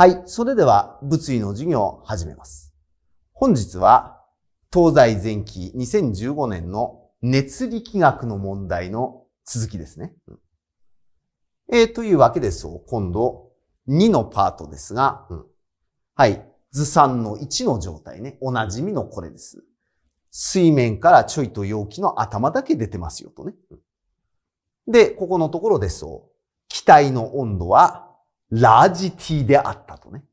はい、それでは物理の授業を始めます。本日は東西前期2015年の熱力学の問題の続きですね。うん、えー、というわけですう。今度2のパートですが、うん、はい、図3の1の状態ね、おなじみのこれです。水面からちょいと容器の頭だけ出てますよとね。うん、で、ここのところですと、気体の温度はラージティであったとね。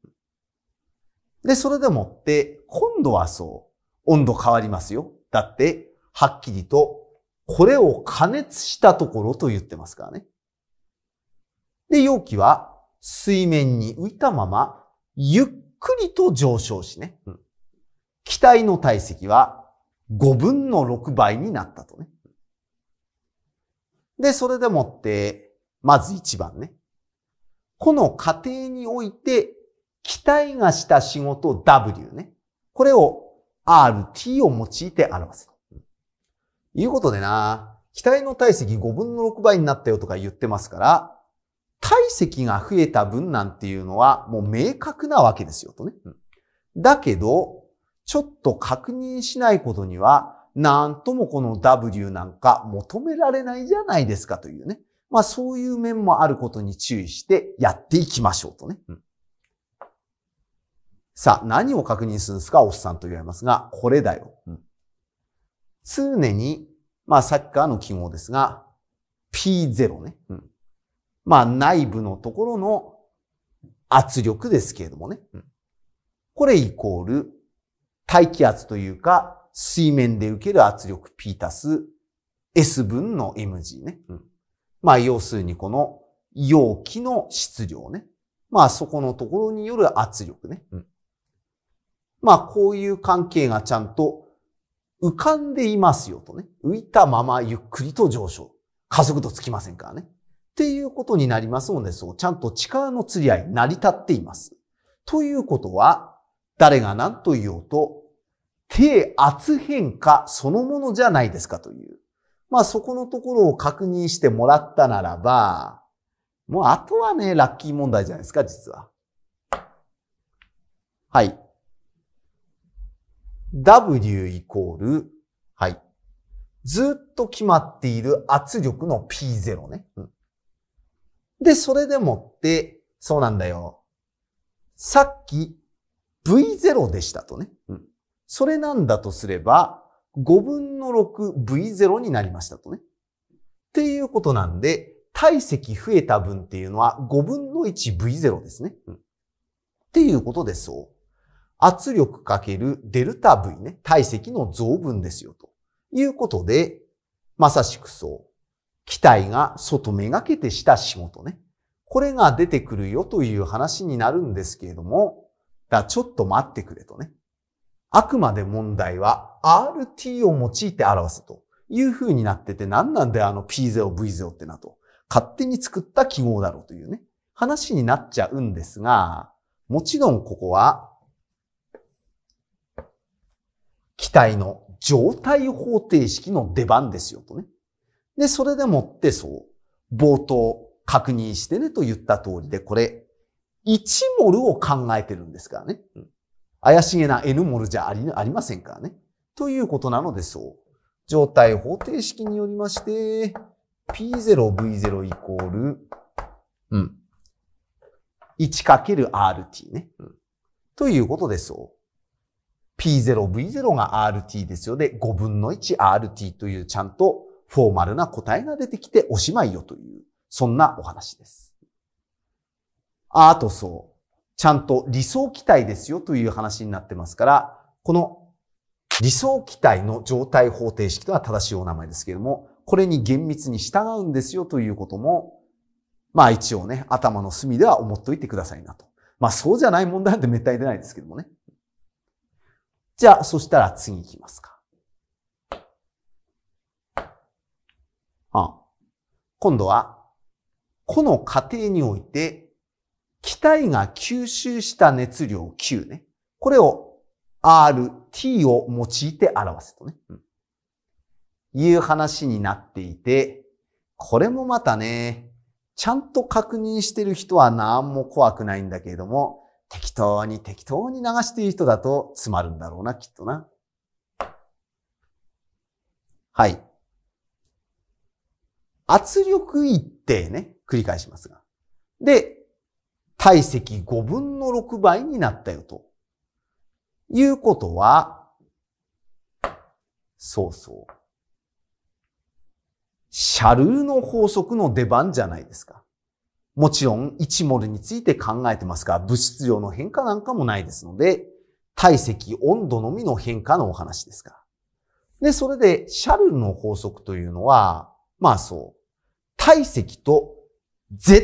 で、それでもって、今度はそう、温度変わりますよ。だって、はっきりと、これを加熱したところと言ってますからね。で、容器は水面に浮いたまま、ゆっくりと上昇しね。気体の体積は5分の6倍になったとね。で、それでもって、まず1番ね。この過程において、期待がした仕事 W ね。これを RT を用いて表す。いうことでな、期待の体積5分の6倍になったよとか言ってますから、体積が増えた分なんていうのはもう明確なわけですよとね。だけど、ちょっと確認しないことには、なんともこの W なんか求められないじゃないですかというね。まあそういう面もあることに注意してやっていきましょうとね。うん、さあ、何を確認するんですかおっさんと言われますが、これだよ。うん、常に、まあさっきからの記号ですが、P0 ね。うん、まあ内部のところの圧力ですけれどもね。これイコール、大気圧というか、水面で受ける圧力 P たす S 分の mg ね。うんまあ、要するにこの容器の質量ね。まあ、そこのところによる圧力ね。うん、まあ、こういう関係がちゃんと浮かんでいますよとね。浮いたままゆっくりと上昇。加速度つきませんからね。っていうことになりますので、そう、ちゃんと力の釣り合い、成り立っています。ということは、誰が何と言おうと、低圧変化そのものじゃないですかという。まあそこのところを確認してもらったならば、もうあとはね、ラッキー問題じゃないですか、実は。はい。W イコール、はい。ずっと決まっている圧力の P0 ね。うん、で、それでもって、そうなんだよ。さっき V0 でしたとね。うん、それなんだとすれば、5分の 6V0 になりましたとね。っていうことなんで、体積増えた分っていうのは5分の 1V0 ですね。うん、っていうことでそう。圧力かけるデルタ V ね、体積の増分ですよ。ということで、まさしくそう。機体が外めがけてした仕事ね。これが出てくるよという話になるんですけれども、だちょっと待ってくれとね。あくまで問題は RT を用いて表すという風になってて、なんなんだよあの P0、V0 ってなと。勝手に作った記号だろうというね、話になっちゃうんですが、もちろんここは、機体の状態方程式の出番ですよとね。で、それでもってそう、冒頭確認してねと言った通りで、これ、1モルを考えてるんですからね。うん怪しげな N モルじゃありありませんからね。ということなのでそう。状態方程式によりまして、P0V0 イコール、うん。1×RT ね、うん。ということでそう。P0V0 が RT ですよで、5分の 1RT というちゃんとフォーマルな答えが出てきておしまいよという、そんなお話です。あ、あとそう。ちゃんと理想期待ですよという話になってますから、この理想期待の状態方程式とは正しいお名前ですけれども、これに厳密に従うんですよということも、まあ一応ね、頭の隅では思っといてくださいなと。まあそうじゃない問題なんてめったに出ないですけどもね。じゃあ、そしたら次行きますか。あ今度は、この過程において気体が吸収した熱量 Q ね。これを R、T を用いて表すとね、うん。いう話になっていて、これもまたね、ちゃんと確認してる人は何も怖くないんだけれども、適当に適当に流している人だと詰まるんだろうな、きっとな。はい。圧力一定ね、繰り返しますが。で、体積5分の6倍になったよと。いうことは、そうそう。シャルーの法則の出番じゃないですか。もちろん1モルについて考えてますが、物質量の変化なんかもないですので、体積、温度のみの変化のお話ですから。で、それで、シャルルの法則というのは、まあそう、体積と絶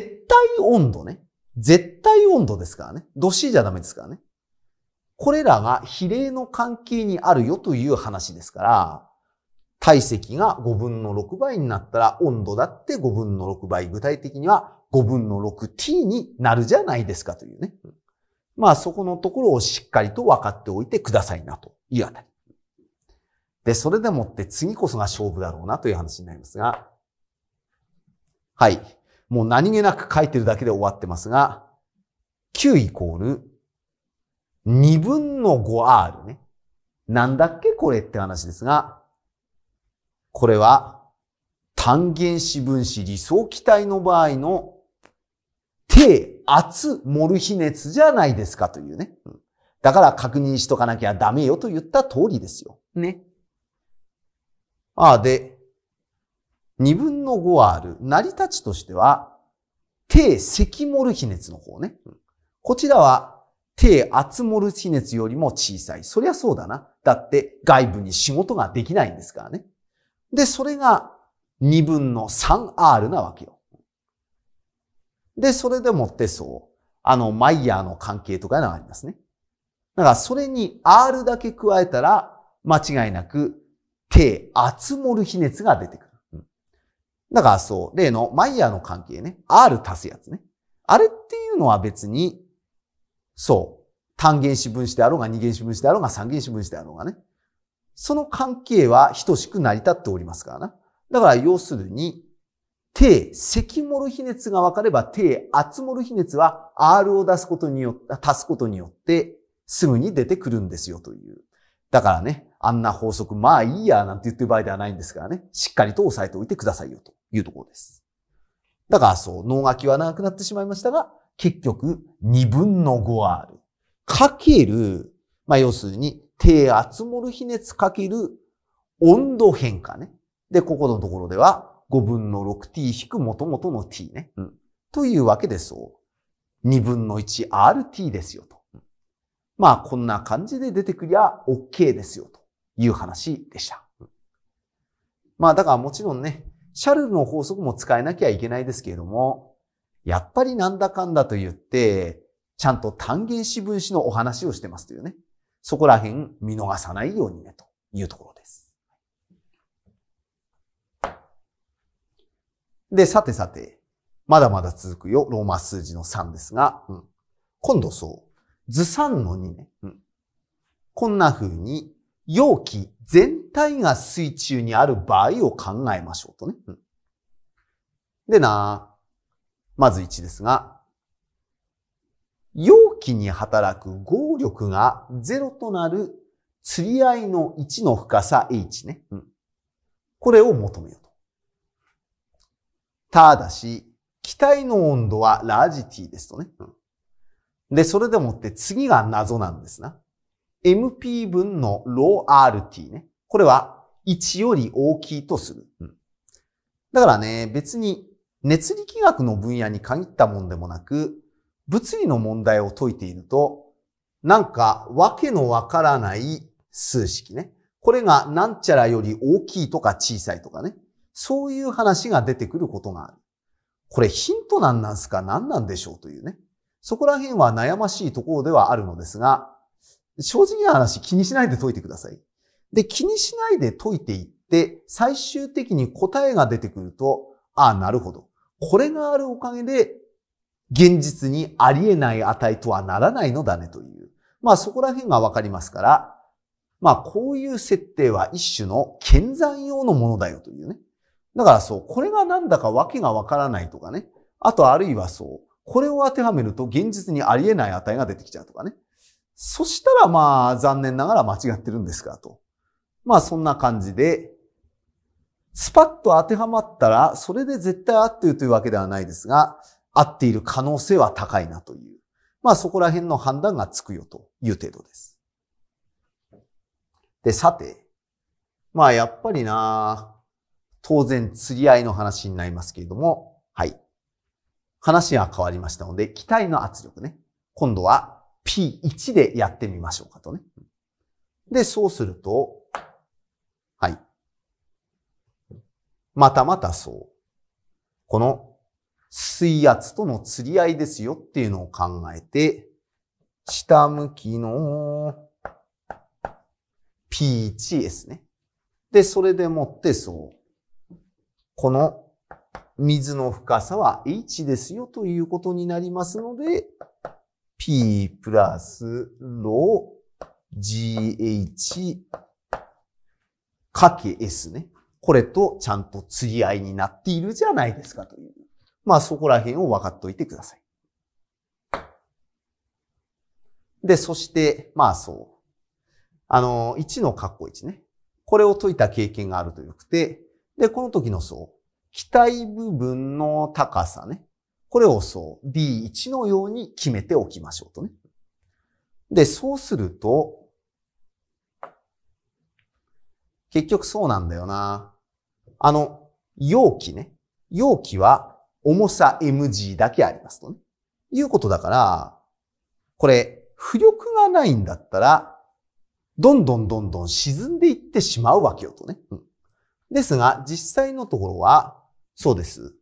対温度ね。絶対温度ですからね。どしじゃダメですからね。これらが比例の関係にあるよという話ですから、体積が5分の6倍になったら温度だって5分の6倍、具体的には5分の 6t になるじゃないですかというね。まあそこのところをしっかりと分かっておいてくださいなというあたり。で、それでもって次こそが勝負だろうなという話になりますが。はい。もう何気なく書いてるだけで終わってますが、Q イコール2分の 5R ね。なんだっけこれって話ですが、これは単原子分子理想気体の場合の低圧モル比熱じゃないですかというね。だから確認しとかなきゃダメよと言った通りですよ。ね。ああ、で、2分の5ある。成り立ちとしては、低積モル比熱の方ね。こちらは、低圧モル比熱よりも小さい。そりゃそうだな。だって外部に仕事ができないんですからね。で、それが2分の 3R なわけよ。で、それでもってそう。あの、マイヤーの関係とかがありますね。だから、それに R だけ加えたら、間違いなく、低圧モル比熱が出てくる。だからそう、例のマイヤーの関係ね。R 足すやつね。あれっていうのは別に、そう。単原子分子であろうが、二原子分子であろうが、三原子分子であろうがね。その関係は等しく成り立っておりますからな。だから要するに、低、積モル比熱が分かれば、低、圧モル比熱は R を出すことによって、足すことによって、すぐに出てくるんですよという。だからね、あんな法則、まあいいや、なんて言ってる場合ではないんですからね、しっかりと押さえておいてくださいよと。いうところです。だからそう、脳書きは長くなってしまいましたが、結局、2分の 5R かける、まあ、要するに、低圧モル比熱かける温度変化ね。で、ここのところでは、5分の 6t 引く元々の t ね。うん。というわけでそう。2分の 1rt ですよと。まあ、こんな感じで出てくりゃ OK ですよという話でした。まあ、だからもちろんね、シャルルの法則も使えなきゃいけないですけれども、やっぱりなんだかんだと言って、ちゃんと単元子分子のお話をしてますというね。そこら辺見逃さないようにね、というところです。で、さてさて、まだまだ続くよ、ローマ数字の3ですが、うん、今度そう、図3の2ね、うん、こんな風に容器全体が水中にある場合を考えましょうとね。でな、まず1ですが、容器に働く合力が0となる釣り合いの1の深さ h ね。これを求めようと。ただし、機体の温度はラージ t ですとね。で、それでもって次が謎なんですな。MP 分のロー r t ね。これは1より大きいとする。うん、だからね、別に熱力学の分野に限ったもんでもなく、物理の問題を解いていると、なんかわけのわからない数式ね。これがなんちゃらより大きいとか小さいとかね。そういう話が出てくることがある。これヒントなんなんすか何なんでしょうというね。そこら辺は悩ましいところではあるのですが、正直な話、気にしないで解いてください。で、気にしないで解いていって、最終的に答えが出てくると、ああ、なるほど。これがあるおかげで、現実にありえない値とはならないのだねという。まあそこら辺がわかりますから、まあこういう設定は一種の健算用のものだよというね。だからそう、これがなんだかわけがわからないとかね。あとあるいはそう、これを当てはめると現実にありえない値が出てきちゃうとかね。そしたらまあ残念ながら間違ってるんですかと。まあそんな感じで、スパッと当てはまったら、それで絶対合っているというわけではないですが、合っている可能性は高いなという。まあそこら辺の判断がつくよという程度です。で、さて、まあやっぱりな、当然釣り合いの話になりますけれども、はい。話が変わりましたので、期待の圧力ね。今度は P1 でやってみましょうかとね。で、そうすると、はい。またまたそう。この水圧との釣り合いですよっていうのを考えて、下向きの P1 ですね。で、それでもってそう。この水の深さは H ですよということになりますので、P プラスロ GH かけ S ね。これとちゃんと釣り合いになっているじゃないですかという。まあそこら辺を分かっておいてください。で、そして、まあそう。あの、1の括弧1ね。これを解いた経験があるとよくて、で、この時のそう。期待部分の高さね。これをそう B1 のように決めておきましょうとね。で、そうすると、結局そうなんだよな。あの、容器ね。容器は重さ mg だけありますとね。いうことだから、これ、浮力がないんだったら、どんどんどんどん沈んでいってしまうわけよとね。うん、ですが、実際のところは、そうです。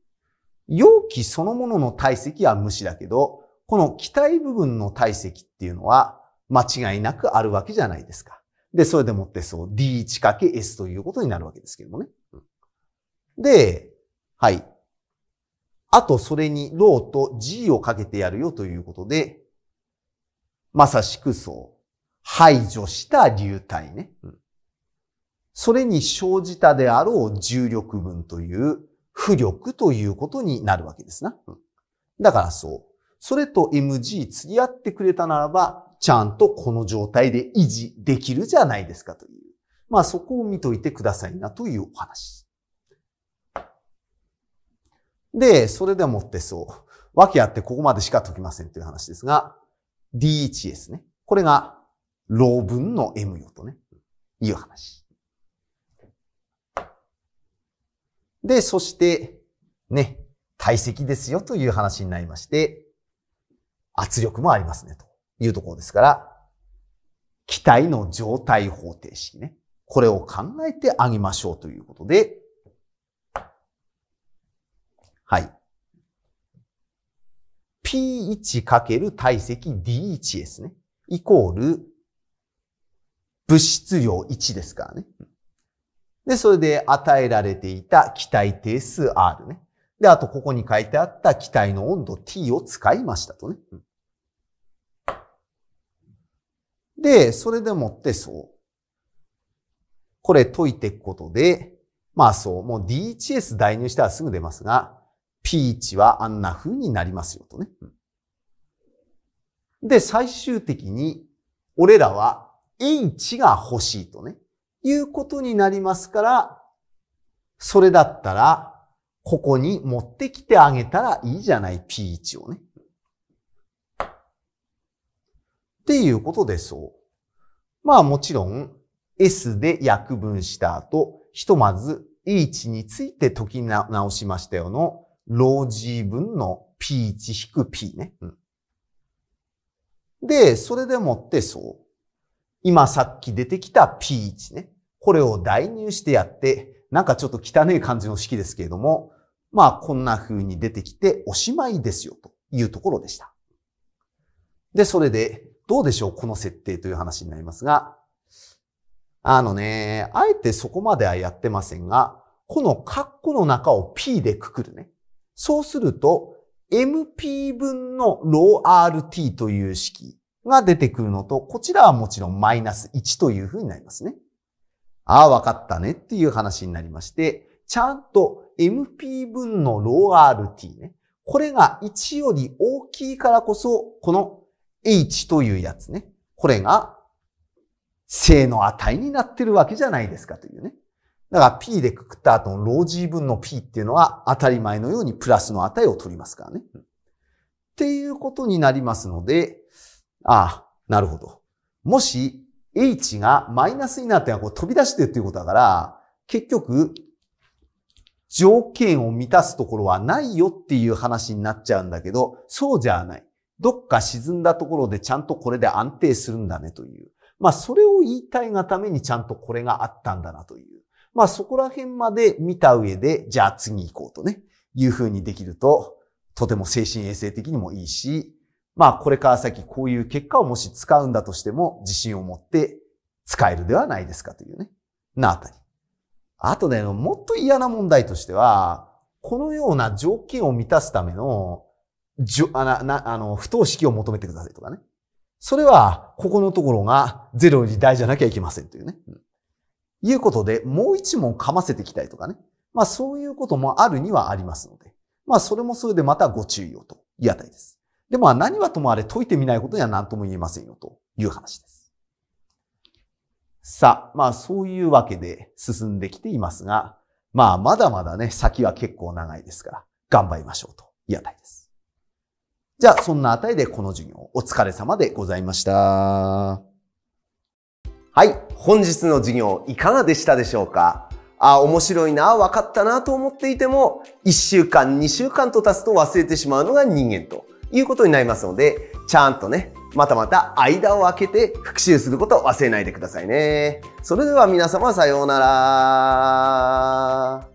容器そのものの体積は無視だけど、この機体部分の体積っていうのは間違いなくあるわけじゃないですか。で、それでもってそう D1×S ということになるわけですけどもね。で、はい。あとそれにローと G をかけてやるよということで、まさしくそう。排除した流体ね。それに生じたであろう重力分という浮力ということになるわけですな。うん、だからそう。それと mg 釣り合ってくれたならば、ちゃんとこの状態で維持できるじゃないですかという。まあそこを見といてくださいなというお話。で、それでもってそう。わけあってここまでしか解きませんという話ですが、DHS ね。これが、老分の M よとね、いう話。で、そして、ね、体積ですよという話になりまして、圧力もありますね、というところですから、気体の状態方程式ね。これを考えてあげましょうということで、はい。P1 かける体積 D1 ですね。イコール、物質量1ですからね。で、それで与えられていた気体定数 R ね。で、あとここに書いてあった気体の温度 T を使いましたとね。で、それでもってそう。これ解いていくことで、まあそう、もう DHS 代入したらすぐ出ますが、P 値はあんな風になりますよとね。で、最終的に、俺らは H が欲しいとね。いうことになりますから、それだったら、ここに持ってきてあげたらいいじゃない、P1 をね。っていうことでそう。まあもちろん、S で約分した後、ひとまず H について解き直しましたよの、ロージー分の P1-P ね、うん。で、それでもってそう。今さっき出てきた P1 ね。これを代入してやって、なんかちょっと汚い感じの式ですけれども、まあこんな風に出てきておしまいですよというところでした。で、それでどうでしょうこの設定という話になりますが、あのね、あえてそこまではやってませんが、このカッコの中を P でくくるね。そうすると、MP 分の ρRt という式が出てくるのと、こちらはもちろんマイナス1というふうになりますね。ああ、わかったねっていう話になりまして、ちゃんと MP 分のロー RT ね。これが1より大きいからこそ、この H というやつね。これが正の値になってるわけじゃないですかというね。だから P でくくった後のロー G 分の P っていうのは当たり前のようにプラスの値を取りますからね。っていうことになりますので、ああ、なるほど。もし h がマイナスになってこう飛び出してるっていうことだから、結局、条件を満たすところはないよっていう話になっちゃうんだけど、そうじゃない。どっか沈んだところでちゃんとこれで安定するんだねという。まあそれを言いたいがためにちゃんとこれがあったんだなという。まあそこら辺まで見た上で、じゃあ次行こうとね、いうふうにできると、とても精神衛生的にもいいし、まあこれから先こういう結果をもし使うんだとしても自信を持って使えるではないですかというね。なあたり。あとね、もっと嫌な問題としては、このような条件を満たすための、じょあなあの、不等式を求めてくださいとかね。それは、ここのところがゼロより大じゃなきゃいけませんというね。うん、いうことで、もう一問噛ませていきたいとかね。まあそういうこともあるにはありますので。まあそれもそれでまたご注意をというあたりです。でも何はともあれ解いてみないことには何とも言えませんよという話です。さあ、まあそういうわけで進んできていますが、まあまだまだね、先は結構長いですから、頑張りましょうというあたりです。じゃあそんなあたりでこの授業お疲れ様でございました。はい、本日の授業いかがでしたでしょうかあ、面白いな、分かったなと思っていても、1週間、2週間と経つと忘れてしまうのが人間ということになりますので、ちゃんとね、またまた間を空けて復習することを忘れないでくださいね。それでは皆様さようなら。